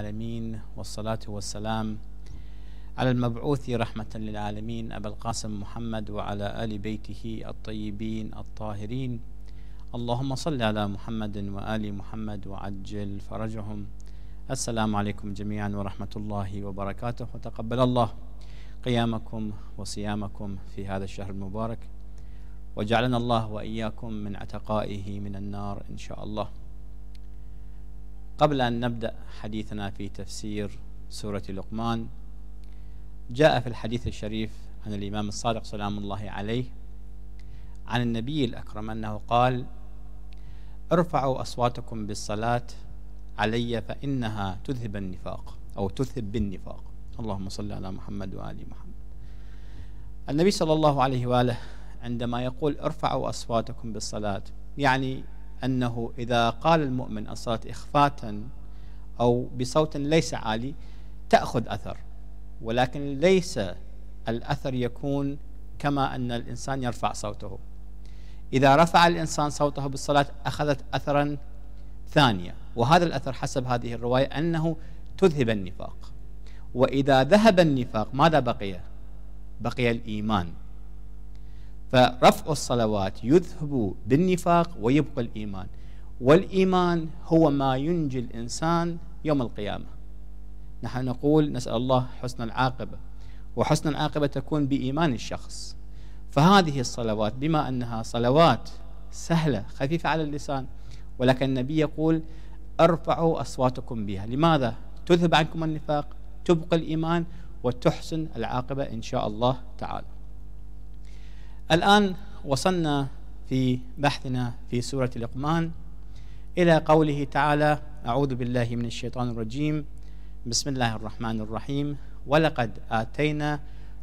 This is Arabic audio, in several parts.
العالمين والصلاة والسلام على المبعوث رحمة للعالمين أبا القاسم محمد وعلى آل بيته الطيبين الطاهرين اللهم صل على محمد وآل محمد وعجل فرجهم السلام عليكم جميعا ورحمة الله وبركاته وتقبل الله قيامكم وصيامكم في هذا الشهر المبارك وجعلنا الله وإياكم من عتقائه من النار إن شاء الله قبل أن نبدأ حديثنا في تفسير سورة لقمان جاء في الحديث الشريف عن الإمام الصادق سلام الله عليه عن النبي الأكرم أنه قال ارفعوا أصواتكم بالصلاة علي فإنها تذهب النفاق أو تذهب بالنفاق اللهم صل على محمد وآل محمد النبي صلى الله عليه وآله عندما يقول ارفعوا أصواتكم بالصلاة يعني أنه إذا قال المؤمن الصلاة إخفاتا أو بصوت ليس عالي تأخذ أثر ولكن ليس الأثر يكون كما أن الإنسان يرفع صوته إذا رفع الإنسان صوته بالصلاة أخذت أثرا ثانية وهذا الأثر حسب هذه الرواية أنه تذهب النفاق وإذا ذهب النفاق ماذا بقي؟ بقي الإيمان فرفع الصلوات يذهب بالنفاق ويبقى الإيمان والإيمان هو ما ينجي الإنسان يوم القيامة نحن نقول نسأل الله حسن العاقبة وحسن العاقبة تكون بإيمان الشخص فهذه الصلوات بما أنها صلوات سهلة خفيفة على اللسان ولكن النبي يقول ارفعوا أصواتكم بها لماذا؟ تذهب عنكم النفاق تبقى الإيمان وتحسن العاقبة إن شاء الله تعالى الآن وصلنا في بحثنا في سورة لقمان إلى قوله تعالى أعوذ بالله من الشيطان الرجيم بسم الله الرحمن الرحيم ولقد آتينا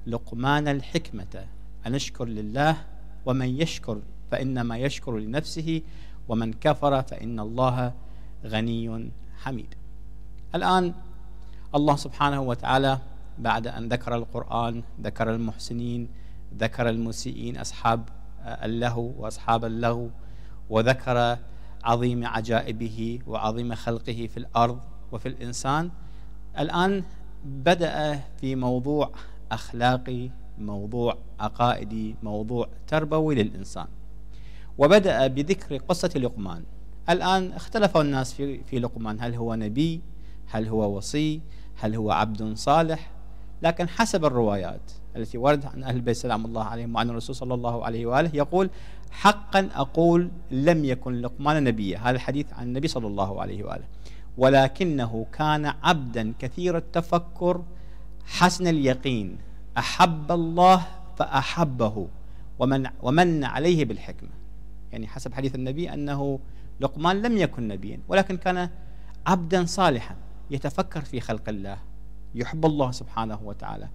لقمان الحكمة أن اشكر لله ومن يشكر فإنما يشكر لنفسه ومن كفر فإن الله غني حميد الآن الله سبحانه وتعالى بعد أن ذكر القرآن ذكر المحسنين ذكر المسيئين أصحاب آه، اللهو وأصحاب اللهو وذكر عظيم عجائبه وعظيم خلقه في الأرض وفي الإنسان الآن بدأ في موضوع أخلاقي موضوع عقائدي موضوع تربوي للإنسان وبدأ بذكر قصة لقمان الآن اختلف الناس في, في لقمان هل هو نبي هل هو وصي هل هو عبد صالح لكن حسب الروايات التي وردت عن أهل البيت سلام الله عليهم وعن الرسول صلى الله عليه وآله يقول حقا أقول لم يكن لقمان نبيا هذا الحديث عن النبي صلى الله عليه وآله ولكنه كان عبدا كثير التفكر حسن اليقين أحب الله فأحبه ومن, ومن عليه بالحكمة يعني حسب حديث النبي أنه لقمان لم يكن نبيا ولكن كان عبدا صالحا يتفكر في خلق الله يحب الله سبحانه وتعالى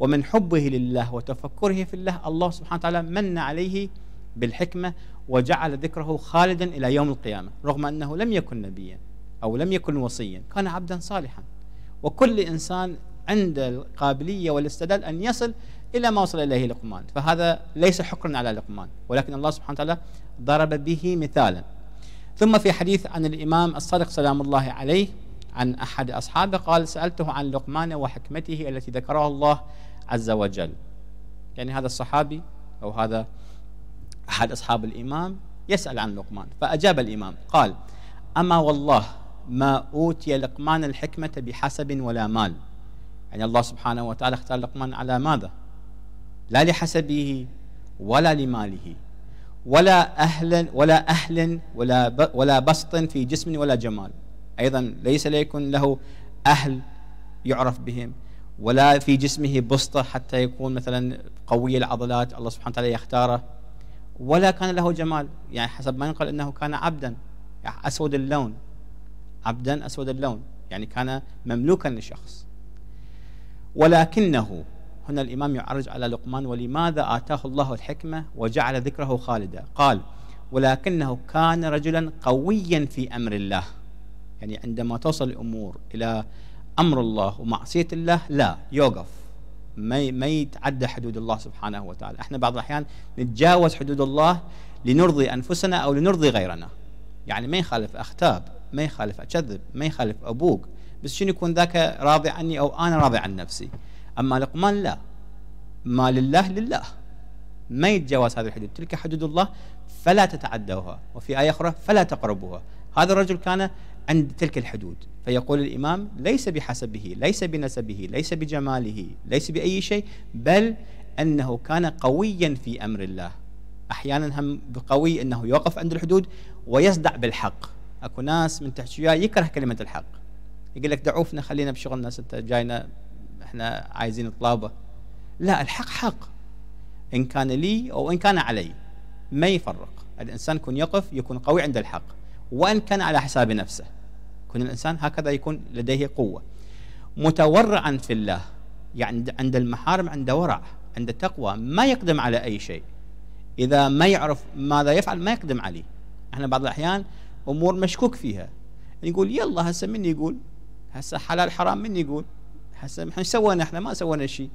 ومن حبه لله وتفكره في الله الله سبحانه وتعالى من عليه بالحكمة وجعل ذكره خالدا إلى يوم القيامة رغم أنه لم يكن نبيا أو لم يكن وصيا كان عبدا صالحا وكل إنسان عند القابلية والاستدلال أن يصل إلى ما وصل إليه لقمان فهذا ليس حكرا على لقمان ولكن الله سبحانه وتعالى ضرب به مثالا ثم في حديث عن الإمام الصادق سلام الله عليه عن أحد أصحابه قال سألته عن لقمان وحكمته التي ذكرها الله عز وجل يعني هذا الصحابي أو هذا أحد أصحاب الإمام يسأل عن لقمان فأجاب الإمام قال أما والله ما أوتي لقمان الحكمة بحسب ولا مال يعني الله سبحانه وتعالى اختار لقمان على ماذا لا لحسبه ولا لماله ولا أهل ولا أهل ولا ولا بسط في جسم ولا جمال أيضا ليس ليكن له أهل يعرف بهم ولا في جسمه بسطة حتى يكون مثلا قوي العضلات الله سبحانه وتعالى يختاره ولا كان له جمال يعني حسب ما ينقل أنه كان عبدا يعني أسود اللون عبدا أسود اللون يعني كان مملوكا لشخص ولكنه هنا الإمام يعرج على لقمان ولماذا آتاه الله الحكمة وجعل ذكره خالدا قال ولكنه كان رجلا قويا في أمر الله يعني عندما تصل الأمور إلى أمر الله ومعصية الله لا يوقف ما ما يتعدى حدود الله سبحانه وتعالى احنا بعض الأحيان نتجاوز حدود الله لنرضي أنفسنا أو لنرضي غيرنا يعني ما يخالف أختاب ما يخالف أكذب ما يخالف أبوق بس شنو يكون ذاك راضي عني أو أنا راضي عن نفسي أما لقمان لا ما لله لله ما يتجاوز هذه الحدود تلك حدود الله فلا تتعدوها وفي آية أخرى فلا تقربوها هذا الرجل كان عند تلك الحدود فيقول الإمام ليس بحسبه ليس بنسبه ليس بجماله ليس بأي شيء بل أنه كان قويا في أمر الله أحيانا هم قوي أنه يوقف عند الحدود ويصدع بالحق أكو ناس من تحت يكره كلمة الحق يقول لك دعوفنا خلينا بشغلنا انت جاينا احنا عايزين طلابة لا الحق حق إن كان لي أو إن كان علي ما يفرق الإنسان يكون يقف يكون قوي عند الحق وإن كان على حساب نفسه كون الإنسان هكذا يكون لديه قوة متورعا في الله يعني عند المحارم عنده ورع عنده تقوى ما يقدم على أي شيء إذا ما يعرف ماذا يفعل ما يقدم عليه احنا بعض الأحيان أمور مشكوك فيها يقول يلا هسه من يقول هسه حلال حرام من يقول هسه احنا سوينا احنا ما سوينا شيء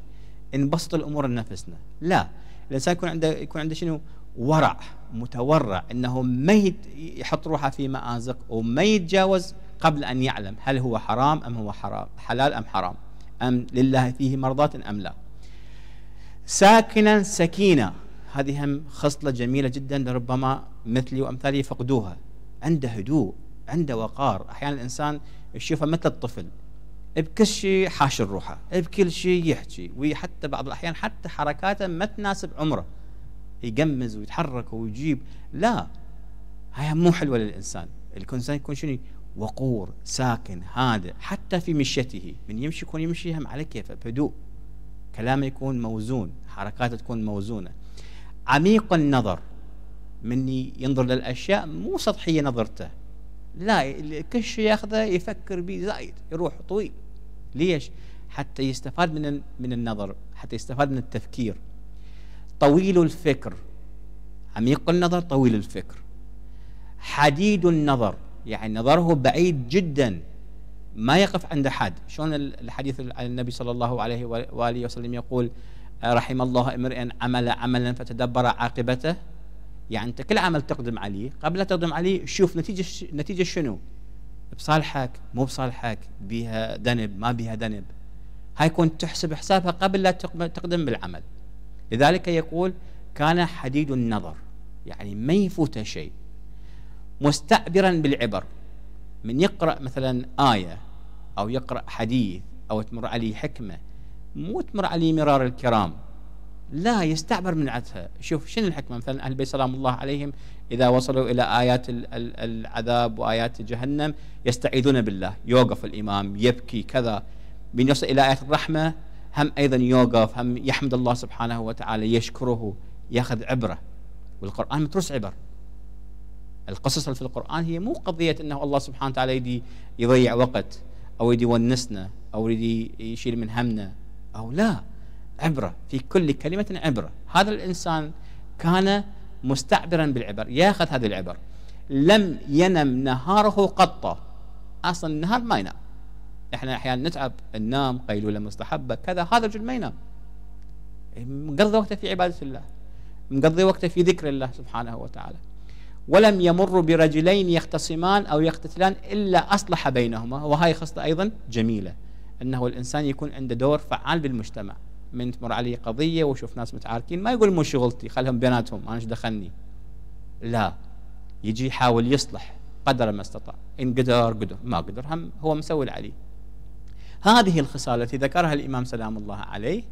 نبسط الامور لنفسنا لا الانسان يكون عنده يكون عنده شنو ورع متورع انه ما يحط روحه في مازق وما يتجاوز قبل أن يعلم هل هو حرام أم هو حرام حلال أم حرام أم لله فيه مرضاة أم لا ساكنا سكينة هذه هم خصلة جميلة جدا لربما مثلي وأمثالي فقدوها عنده هدوء عنده وقار أحيانا الإنسان يشوفه مثل الطفل بكل شيء حاشر روحه بكل شيء يحكي وحتى بعض الأحيان حتى حركاته ما تناسب عمره يقمز ويتحرك ويجيب لا هاي مو حلوة للإنسان الإنسان يكون شنو وقور ساكن هادئ حتى في مشيته من يمشي يكون يمشي هم على كيفه بهدوء كلامه يكون موزون حركاته تكون موزونة عميق النظر من ينظر للأشياء مو سطحية نظرته لا كل شيء ياخذه يفكر به زايد يروح طويل ليش حتى يستفاد من من النظر حتى يستفاد من التفكير طويل الفكر عميق النظر طويل الفكر حديد النظر يعني نظره بعيد جدا ما يقف عند حد شلون الحديث عن النبي صلى الله عليه وآله وسلم يقول آه، رحم الله امرئ عمل عملا فتدبر عاقبته يعني انت كل عمل تقدم عليه قبل لا تقدم عليه شوف نتيجه نتيجه شنو بصالحك مو بصالحك بها ذنب ما بها ذنب هاي كنت تحسب حسابها قبل لا تقدم بالعمل لذلك يقول كان حديد النظر يعني ما يفوته شيء مستعبرا بالعبر من يقرأ مثلا آية أو يقرأ حديث أو تمر عليه حكمة مو تمر عليه مرار الكرام لا يستعبر من عدها شوف شنو الحكمة مثلا أهل البيت سلام الله عليهم إذا وصلوا إلى آيات العذاب وآيات جهنم يستعيذون بالله يوقف الإمام يبكي كذا من يصل إلى آيات الرحمة هم أيضا يوقف هم يحمد الله سبحانه وتعالى يشكره ياخذ عبرة والقرآن متروس عبر القصص اللي في القرآن هي مو قضية أنه الله سبحانه وتعالى يدي يضيع وقت أو يدي يونسنا أو يدي يشيل من همنا أو لا عبرة في كل كلمة عبرة هذا الإنسان كان مستعبرا بالعبر ياخذ هذه العبر لم ينم نهاره قط أصلا النهار ما ينام احنا احيانا نتعب ننام قيلوله مستحبه كذا هذا الرجل ما ينام مقضي وقته في عباده الله مقضي وقته في ذكر الله سبحانه وتعالى ولم يمر برجلين يختصمان أو يقتتلان إلا أصلح بينهما وهذه خصلة أيضا جميلة أنه الإنسان يكون عنده دور فعال بالمجتمع من تمر علي قضية وشوف ناس متعاركين ما يقول مو شغلتي خلهم بيناتهم أنا دخلني لا يجي يحاول يصلح قدر ما استطاع إن قدر قدر ما قدر هم هو مسوي عليه هذه الخصال التي ذكرها الإمام سلام الله عليه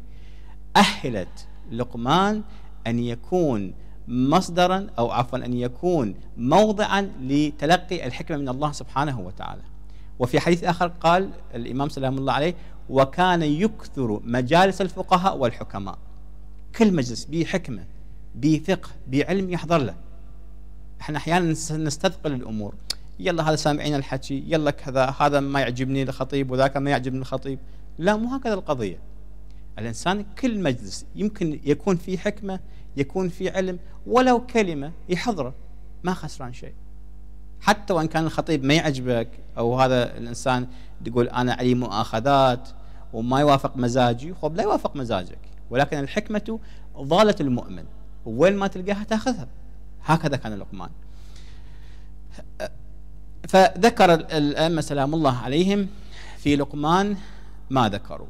أهلت لقمان أن يكون مصدرا أو عفوا أن يكون موضعا لتلقي الحكمة من الله سبحانه وتعالى وفي حديث آخر قال الإمام سلام الله عليه وكان يكثر مجالس الفقهاء والحكماء كل مجلس به حكمة به فقه به علم يحضر له احنا احيانا نستثقل الامور يلا هذا سامعين الحكي يلا كذا هذا ما يعجبني الخطيب وذاك ما يعجبني الخطيب لا مو هكذا القضيه الانسان كل مجلس يمكن يكون فيه حكمه يكون في علم ولو كلمه يحضره ما خسران شيء حتى وان كان الخطيب ما يعجبك او هذا الانسان تقول انا علي مؤاخذات وما يوافق مزاجي خب لا يوافق مزاجك ولكن الحكمه ضاله المؤمن وين ما تلقاها تاخذها هكذا كان لقمان فذكر الائمه سلام الله عليهم في لقمان ما ذكروا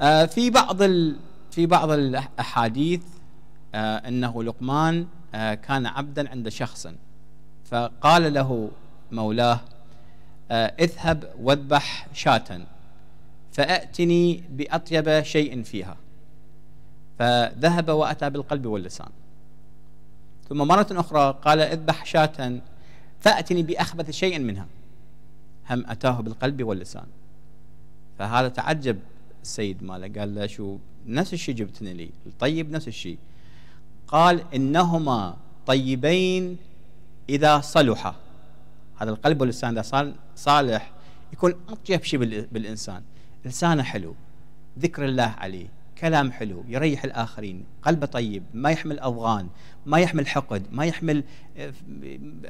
آه، في بعض في بعض الأحاديث آه، أنه لقمان آه، كان عبدا عند شخص فقال له مولاه آه، اذهب واذبح شاة فأتني بأطيب شيء فيها فذهب وأتى بالقلب واللسان ثم مرة أخرى قال اذبح شاة فأتني بأخبث شيء منها هم أتاه بالقلب واللسان فهذا تعجب السيد ماله قال له شو نفس الشيء جبتني لي الطيب نفس الشيء قال إنهما طيبين إذا صلحا هذا القلب واللسان إذا صالح يكون أطيب شيء بالإنسان لسانه حلو ذكر الله عليه كلام حلو يريح الآخرين قلبه طيب ما يحمل أضغان ما يحمل حقد ما يحمل آه،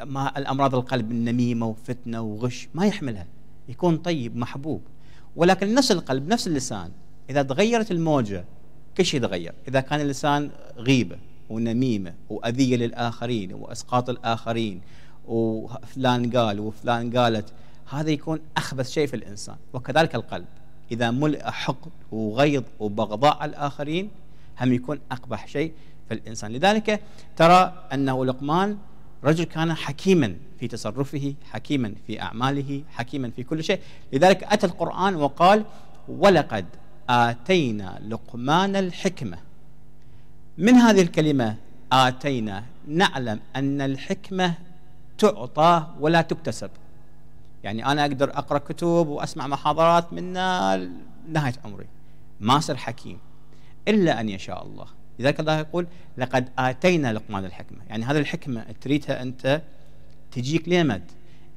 ما الأمراض القلب النميمة وفتنة وغش ما يحملها يكون طيب محبوب ولكن نفس القلب نفس اللسان اذا تغيرت الموجه كل شيء يتغير اذا كان الانسان غيبه ونميمه واذيه للاخرين واسقاط الاخرين وفلان قال وفلان قالت هذا يكون اخبث شيء في الانسان وكذلك القلب اذا ملئ حقد وغيظ وبغضاء على الاخرين هم يكون اقبح شيء في الانسان لذلك ترى انه لقمان رجل كان حكيما في تصرفه حكيما في اعماله حكيما في كل شيء لذلك اتى القران وقال ولقد آتينا لقمان الحكمة من هذه الكلمة آتينا نعلم أن الحكمة تعطى ولا تكتسب يعني أنا أقدر أقرأ كتب وأسمع محاضرات من نهاية عمري ما أصير حكيم إلا أن يشاء الله لذلك الله يقول لقد آتينا لقمان الحكمة يعني هذه الحكمة تريدها أنت تجيك لمد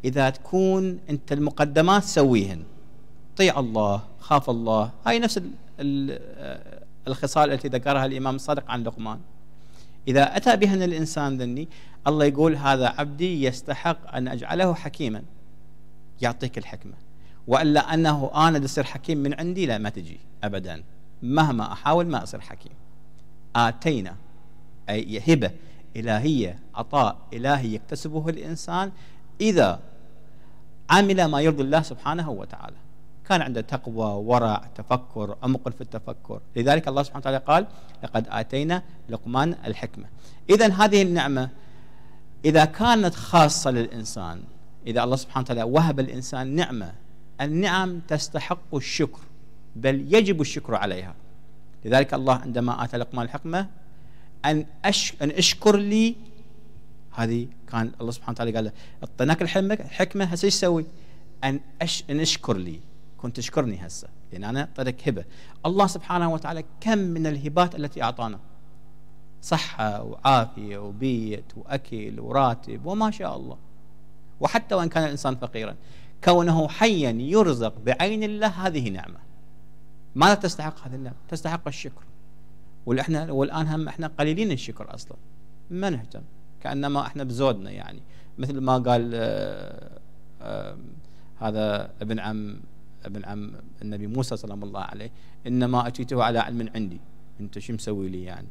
إذا تكون أنت المقدمات سويهن طيع الله خاف الله هاي نفس الخصال التي ذكرها الإمام الصادق عن لقمان إذا أتى بهن الإنسان ذني الله يقول هذا عبدي يستحق أن أجعله حكيما يعطيك الحكمة وإلا أنه أنا أصير حكيم من عندي لا ما تجي أبدا مهما أحاول ما أصير حكيم آتينا أي هبة إلهية عطاء إلهي يكتسبه الإنسان إذا عمل ما يرضي الله سبحانه وتعالى كان عنده تقوى ورع تفكر عمق في التفكر لذلك الله سبحانه وتعالى قال لقد آتينا لقمان الحكمة إذا هذه النعمة إذا كانت خاصة للإنسان إذا الله سبحانه وتعالى وهب الإنسان نعمة النعم تستحق الشكر بل يجب الشكر عليها لذلك الله عندما آتى لقمان الحكمة أن, أش... أن أشكر لي هذه كان الله سبحانه وتعالى قال له اعطيناك الحكمة هسه ايش تسوي؟ أن, أش... أن أشكر لي كنت تشكرني هسه لان يعني انا اعطيتك هبه الله سبحانه وتعالى كم من الهبات التي اعطانا صحه وعافيه وبيت واكل وراتب وما شاء الله وحتى وان كان الانسان فقيرا كونه حيا يرزق بعين الله هذه نعمه ماذا تستحق هذه النعمه تستحق الشكر والإحنا والان هم احنا قليلين الشكر اصلا ما نهتم كانما احنا بزودنا يعني مثل ما قال آآ آه، آآ آه، هذا ابن عم ابن عم النبي موسى سلام الله عليه انما اتيته على علم عندي انت شو مسوي لي يعني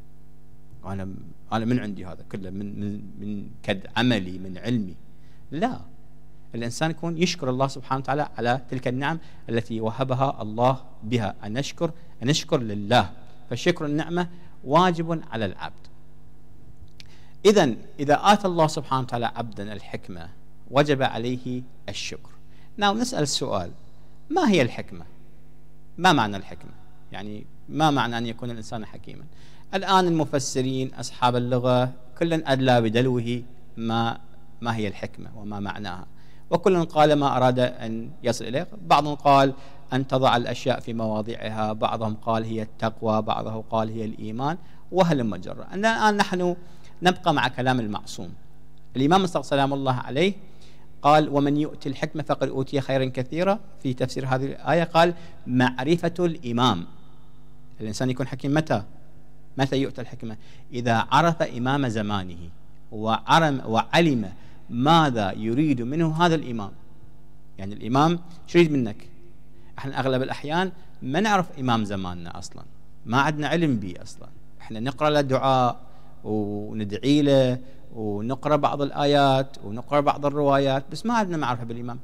انا انا من عندي هذا كله من من من كد عملي من علمي لا الانسان يكون يشكر الله سبحانه وتعالى على تلك النعم التي وهبها الله بها ان نشكر ان نشكر لله فشكر النعمه واجب على العبد اذا اذا اتى الله سبحانه وتعالى عبدا الحكمه وجب عليه الشكر. ناو نسال السؤال ما هي الحكمة ما معنى الحكمة يعني ما معنى أن يكون الإنسان حكيما الآن المفسرين أصحاب اللغة كل أدلى بدلوه ما ما هي الحكمة وما معناها وكل قال ما أراد أن يصل إليه بعض قال أن تضع الأشياء في مواضعها بعضهم قال هي التقوى بعضه قال هي الإيمان وهل مجرة الآن نحن نبقى مع كلام المعصوم الإمام صلى سلام الله عليه قال ومن يؤتي الحكمة فقد أوتي خيرا كثيرا في تفسير هذه الآية قال معرفة الإمام الإنسان يكون حكيم متى متى يؤتى الحكمة إذا عرف إمام زمانه وعلم, وعلم ماذا يريد منه هذا الإمام يعني الإمام شو يريد منك احنا أغلب الأحيان ما نعرف إمام زماننا أصلا ما عندنا علم به أصلا احنا نقرأ له دعاء وندعي له ونقرا بعض الايات ونقرا بعض الروايات بس ما عندنا معرفه بالامام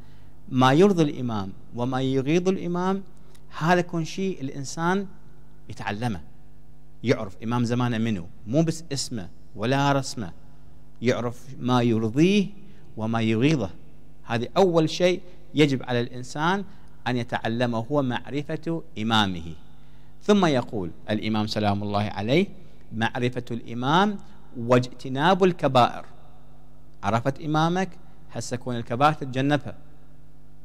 ما يرضي الامام وما يغيظ الامام هذا كل شيء الانسان يتعلمه يعرف امام زمانه منه مو بس اسمه ولا رسمه يعرف ما يرضيه وما يغيظه هذه اول شيء يجب على الانسان ان يتعلمه هو معرفه امامه ثم يقول الامام سلام الله عليه معرفه الامام واجتناب الكبائر عرفت إمامك هسه كون الكبائر تتجنبها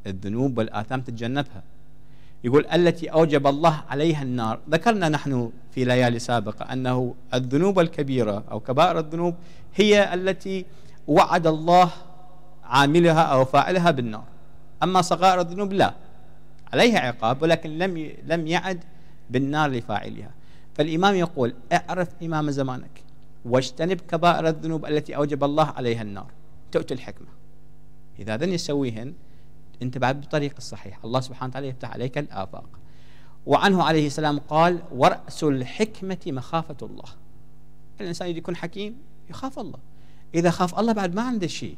الذنوب والآثام تتجنبها يقول التي أوجب الله عليها النار ذكرنا نحن في ليالي سابقة أنه الذنوب الكبيرة أو كبائر الذنوب هي التي وعد الله عاملها أو فاعلها بالنار أما صغائر الذنوب لا عليها عقاب ولكن لم لم يعد بالنار لفاعلها فالإمام يقول اعرف إمام زمانك واجتنب كبائر الذنوب التي أوجب الله عليها النار تؤتي الحكمة إذا ذن يسويهن أنت بعد بالطريق الصحيح الله سبحانه وتعالى يفتح عليك الآفاق وعنه عليه السلام قال ورأس الحكمة مخافة الله الإنسان يريد يكون حكيم يخاف الله إذا خاف الله بعد ما عنده شيء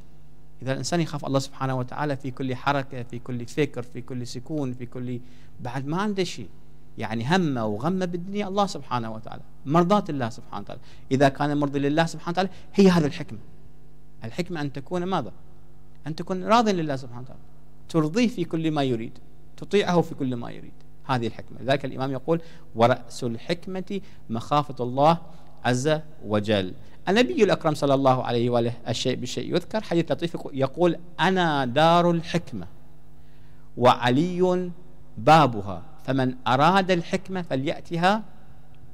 إذا الإنسان يخاف الله سبحانه وتعالى في كل حركة في كل فكر في كل سكون في كل بعد ما عنده شيء يعني همه وغمه بالدنيا الله سبحانه وتعالى مرضاة الله سبحانه وتعالى إذا كان مرضي لله سبحانه وتعالى هي هذه الحكمة الحكمة أن تكون ماذا أن تكون راضيا لله سبحانه وتعالى ترضيه في كل ما يريد تطيعه في كل ما يريد هذه الحكمة لذلك الإمام يقول ورأس الحكمة مخافة الله عز وجل النبي الأكرم صلى الله عليه وآله الشيء بالشيء يذكر حديث لطيف يقول أنا دار الحكمة وعلي بابها فمن أراد الحكمة فليأتها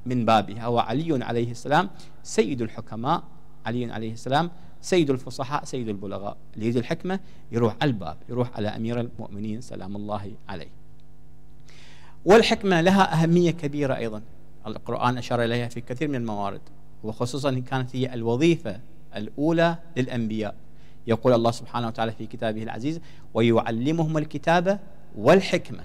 من بابها وعلي عليه السلام سيد الحكماء علي عليه السلام سيد الفصحاء سيد البلغاء اللي الحكمة يروح على الباب يروح على أمير المؤمنين سلام الله عليه والحكمة لها أهمية كبيرة أيضا القرآن أشار إليها في كثير من الموارد وخصوصا كانت هي الوظيفة الأولى للأنبياء يقول الله سبحانه وتعالى في كتابه العزيز ويعلمهم الكتابة والحكمة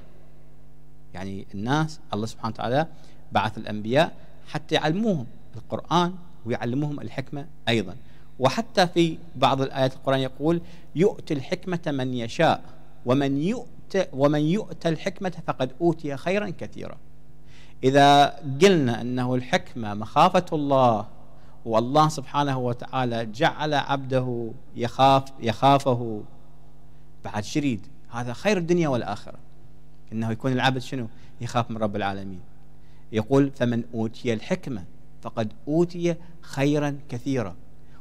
يعني الناس الله سبحانه وتعالى بعث الأنبياء حتى يعلموهم القرآن ويعلموهم الحكمة أيضا وحتى في بعض الآيات القرآن يقول يؤتي الحكمة من يشاء ومن يؤت ومن يؤتى الحكمة فقد أوتي خيرا كثيرا إذا قلنا أنه الحكمة مخافة الله والله سبحانه وتعالى جعل عبده يخاف يخافه بعد شريد هذا خير الدنيا والآخرة أنه يكون العبد شنو يخاف من رب العالمين يقول فمن أوتي الحكمة فقد أوتي خيرا كثيرا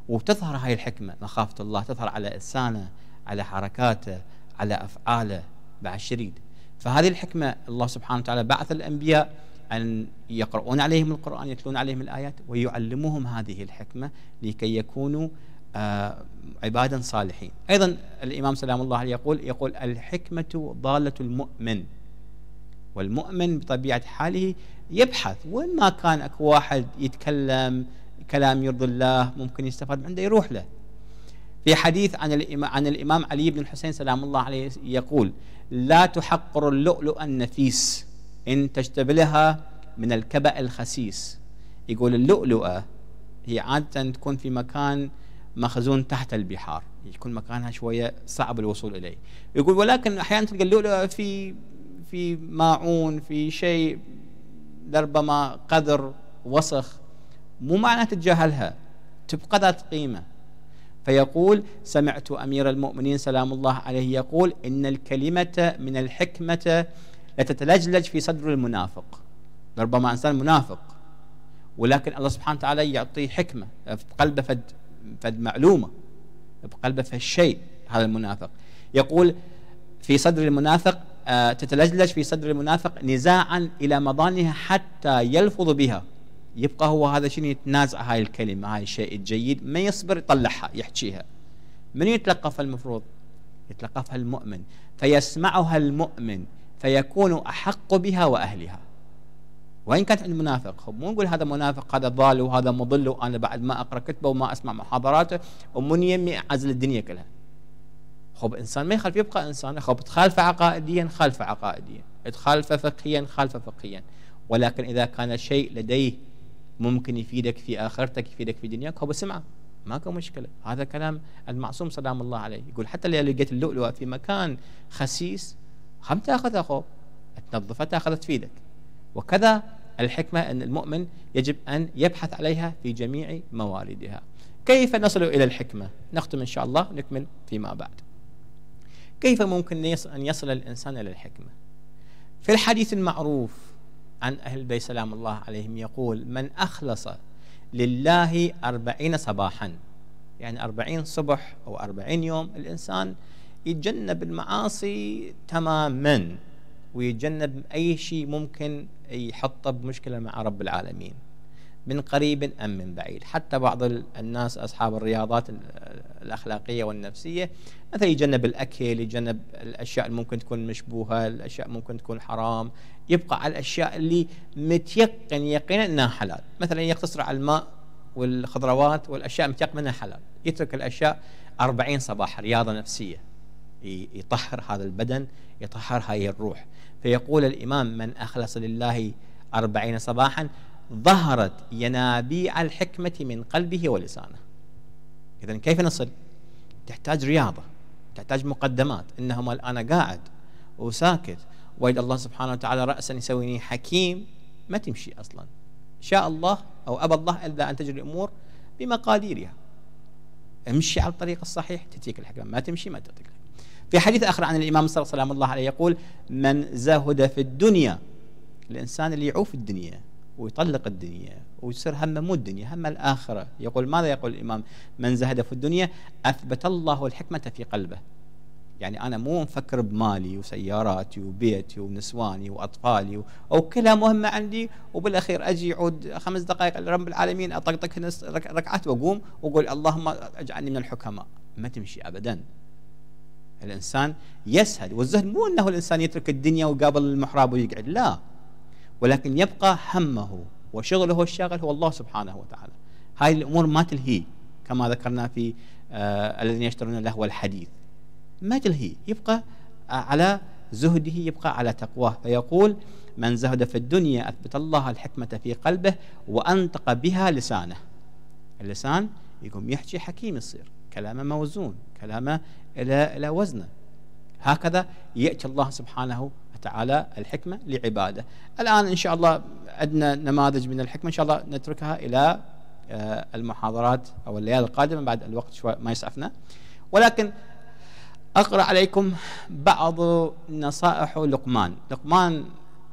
وتظهر هاي الحكمة مخافة الله تظهر على إنسانه على حركاته على أفعاله بعد الشريد فهذه الحكمة الله سبحانه وتعالى بعث الأنبياء أن يقرؤون عليهم القرآن يتلون عليهم الآيات ويعلمهم هذه الحكمة لكي يكونوا آه، عبادا صالحين أيضا الإمام سلام الله عليه يقول يقول الحكمة ضالة المؤمن والمؤمن بطبيعة حاله يبحث وين ما كان اكو واحد يتكلم كلام يرضي الله ممكن يستفاد من عنده يروح له في حديث عن الإمام, عن الإمام علي بن الحسين سلام الله عليه يقول لا تحقر اللؤلؤ النفيس إن تشتبلها من الكبأ الخسيس يقول اللؤلؤة هي عادة تكون في مكان مخزون تحت البحار يكون مكانها شوية صعب الوصول إليه يقول ولكن أحيانا تلقى اللؤلؤة في في ماعون في شيء لربما قذر وسخ مو معنى تتجاهلها تبقى ذات قيمة فيقول سمعت أمير المؤمنين سلام الله عليه يقول إن الكلمة من الحكمة لتتلجلج في صدر المنافق لربما إنسان منافق ولكن الله سبحانه وتعالى يعطيه حكمة في قلبه فد, فد معلومة في قلبه فد شيء هذا المنافق يقول في صدر المنافق آه، تتلجلج في صدر المنافق نزاعا إلى مضانها حتى يلفظ بها يبقى هو هذا شنو يتنازع هاي الكلمة هاي الشيء الجيد ما يصبر يطلعها يحكيها من يتلقفها المفروض يتلقفها المؤمن فيسمعها المؤمن فيكون أحق بها وأهلها وإن كانت عند منافق مو نقول هذا منافق هذا ضال وهذا مضل وأنا بعد ما أقرأ كتبه وما أسمع محاضراته ومن يمي أعزل الدنيا كلها خب انسان ما يخالف يبقى انسان خب تخالفه عقائديا خالفه عقائديا تخالفه فقهيا خالفه فقهيا ولكن اذا كان شيء لديه ممكن يفيدك في اخرتك يفيدك في دنياك هو سمعه ماكو مشكله هذا كلام المعصوم سلام الله عليه يقول حتى لو لقيت اللؤلؤه في مكان خسيس هم تاخذها خب تنظفها تاخذها تفيدك وكذا الحكمه ان المؤمن يجب ان يبحث عليها في جميع مواردها كيف نصل الى الحكمه نختم ان شاء الله نكمل فيما بعد كيف ممكن أن يصل الإنسان إلى الحكمة في الحديث المعروف عن أهل البيت سلام الله عليهم يقول من أخلص لله أربعين صباحا يعني أربعين صبح أو أربعين يوم الإنسان يتجنب المعاصي تماما ويتجنب أي شيء ممكن يحطه بمشكلة مع رب العالمين من قريب أم من بعيد حتى بعض الناس أصحاب الرياضات الأخلاقية والنفسية مثلا يجنب الأكل يجنب الأشياء اللي ممكن تكون مشبوهة الأشياء ممكن تكون حرام يبقى على الأشياء اللي متيقن يقينا أنها حلال مثلا يقتصر على الماء والخضروات والأشياء متيقن أنها حلال يترك الأشياء 40 صباح رياضة نفسية يطهر هذا البدن يطهر هذه الروح فيقول الإمام من أخلص لله أربعين صباحا ظهرت ينابيع الحكمة من قلبه ولسانه إذا كيف نصل؟ تحتاج رياضة تحتاج مقدمات إنهما أنا قاعد وساكت وإلى الله سبحانه وتعالى رأسا يسويني حكيم ما تمشي أصلا شاء الله أو أبى الله إلا أن تجري الأمور بمقاديرها امشي على الطريق الصحيح تتيك الحكمة ما تمشي ما تتيك الحكمة في حديث آخر عن الإمام صلى الله عليه وسلم يقول من زهد في الدنيا الإنسان اللي يعوف الدنيا ويطلق الدنيا ويصير همه مو الدنيا هم الآخرة يقول ماذا يقول الإمام من زهد في الدنيا أثبت الله الحكمة في قلبه يعني أنا مو مفكر بمالي وسياراتي وبيتي ونسواني وأطفالي أو كلها مهمة عندي وبالأخير أجي عود خمس دقائق لرب العالمين أطقطق ركعات وأقوم وأقول اللهم اجعلني من الحكماء ما تمشي أبدا الإنسان يسهد والزهد مو أنه الإنسان يترك الدنيا وقابل المحراب ويقعد لا ولكن يبقى همه وشغله الشاغل هو الله سبحانه وتعالى هاي الأمور ما تلهي كما ذكرنا في آه الذين يشترون له الحديث ما تلهي يبقى آه، على زهده يبقى على تقواه فيقول من زهد في الدنيا أثبت الله الحكمة في قلبه وأنطق بها لسانه اللسان يقوم يحكي حكيم يصير كلامه موزون كلامه إلى, إلى وزنه هكذا يأتي الله سبحانه وتعالى الحكمة لعباده الآن إن شاء الله عندنا نماذج من الحكمة إن شاء الله نتركها إلى آه، المحاضرات أو الليالي القادمة بعد الوقت شوي ما يسعفنا ولكن أقرأ عليكم بعض نصائح لقمان لقمان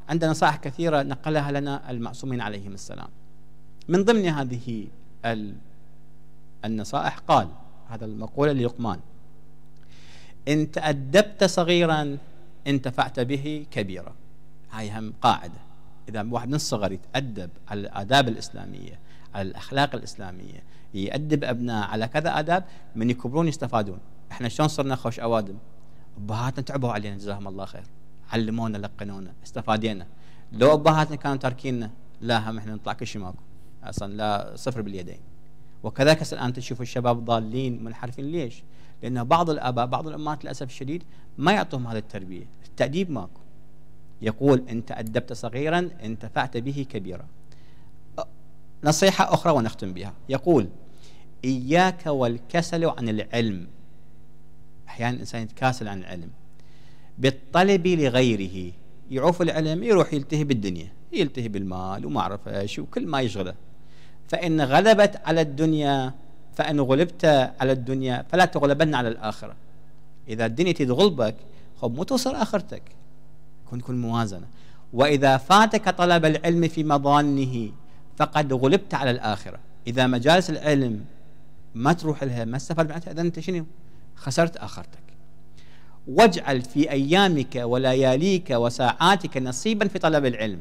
عنده نصائح كثيرة نقلها لنا المعصومين عليهم السلام من ضمن هذه النصائح قال هذا المقولة للقمان إن تأدبت صغيرا انتفعت به كبيرا هاي هم قاعدة إذا واحد من الصغر يتأدب على الآداب الإسلامية على الأخلاق الإسلامية يأدب أبناء على كذا آداب من يكبرون يستفادون إحنا شلون صرنا خوش أوادم أبهاتنا تعبوا علينا جزاهم الله خير علمونا لقنونا استفادينا لو أبهاتنا كانوا تاركيننا لا هم إحنا نطلع كل شيء ماكو أصلا لا صفر باليدين وكذلك الآن تشوف الشباب ضالين منحرفين ليش؟ لأن بعض الآباء بعض الأمهات للأسف الشديد ما يعطوهم هذه التربية التأديب ماكو يقول إن تأدبت صغيرا انتفعت به كبيرا نصيحة أخرى ونختم بها يقول إياك والكسل عن العلم أحيانا الإنسان يتكاسل عن العلم بالطلب لغيره يعوف العلم يروح يلتهي بالدنيا يلتهي بالمال وما أعرف إيش وكل ما يشغله فإن غلبت على الدنيا فإن غلبت على الدنيا فلا تغلبن على الآخرة إذا الدنيا تغلبك خب مو توصل آخرتك كن كن موازنة وإذا فاتك طلب العلم في مظانه فقد غلبت على الآخرة إذا مجالس العلم ما تروح لها ما استفاد منها إذا أنت شنو خسرت آخرتك واجعل في أيامك ولياليك وساعاتك نصيبا في طلب العلم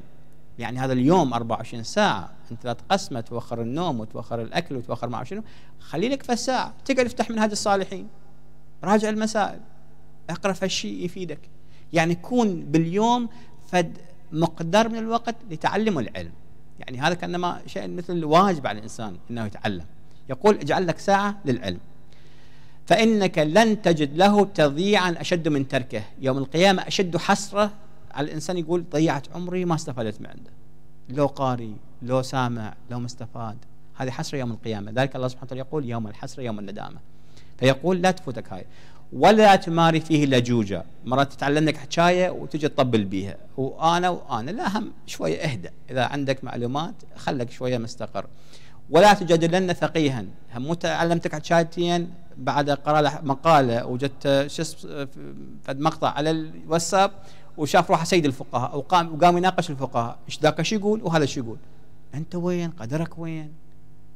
يعني هذا اليوم 24 ساعة أنت لا تقسمه توخر النوم وتوخر الأكل وتوخر ما شنو خلي لك فد تقعد افتح منهج الصالحين راجع المسائل اقرأ فشي يفيدك يعني كون باليوم فد مقدار من الوقت لتعلم العلم يعني هذا كأنما شيء مثل الواجب على الإنسان أنه يتعلم يقول اجعل لك ساعة للعلم فإنك لن تجد له تضييعا أشد من تركه يوم القيامة أشد حسرة على الانسان يقول ضيعت عمري ما استفدت من عنده لو قاري لو سامع لو مستفاد هذه حسره يوم القيامه ذلك الله سبحانه وتعالى يقول يوم الحسره يوم الندامه فيقول لا تفوتك هاي ولا تماري فيه لجوجة مرات تتعلم لك حكاية وتجي تطبل بيها وأنا وأنا لا هم شوية اهدى إذا عندك معلومات خلك شوية مستقر ولا تجادلن ثقيها هم مو تعلمتك حكايتين بعد قرأ مقالة وجدت شو فد مقطع على الواتساب وشاف روحه سيد الفقهاء وقام وقام يناقش الفقهاء ايش ذاك شو يقول وهذا شو يقول انت وين قدرك وين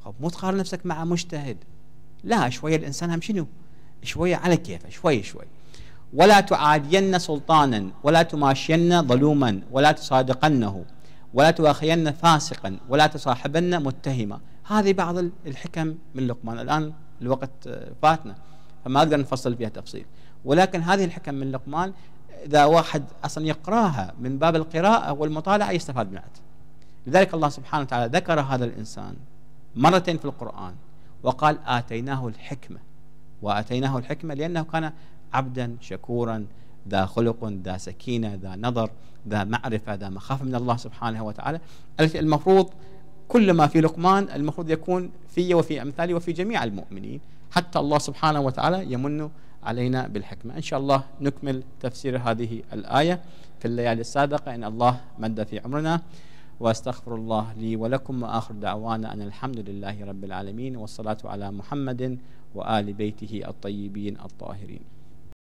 خب مو تقارن نفسك مع مجتهد لا شويه الانسان هم شنو شويه على كيفه شوي شوي ولا تعادين سلطانا ولا تماشين ظلوما ولا تصادقنه ولا تواخين فاسقا ولا تصاحبن متهما هذه بعض الحكم من لقمان الآن الوقت آه، فاتنا فما أقدر نفصل فيها تفصيل ولكن هذه الحكم من لقمان إذا واحد أصلا يقراها من باب القراءة والمطالعة يستفاد منها لذلك الله سبحانه وتعالى ذكر هذا الإنسان مرتين في القرآن وقال آتيناه الحكمة وآتيناه الحكمة لأنه كان عبدا شكورا ذا خلق ذا سكينة ذا نظر ذا معرفة ذا مخافة من الله سبحانه وتعالى المفروض كل ما في لقمان المفروض يكون في وفي أمثالي وفي جميع المؤمنين حتى الله سبحانه وتعالى يمن علينا بالحكمة إن شاء الله نكمل تفسير هذه الآية في الليالي الصادقة إن الله مد في عمرنا واستغفر الله لي ولكم واخر دعوانا ان الحمد لله رب العالمين والصلاه على محمد وال بيته الطيبين الطاهرين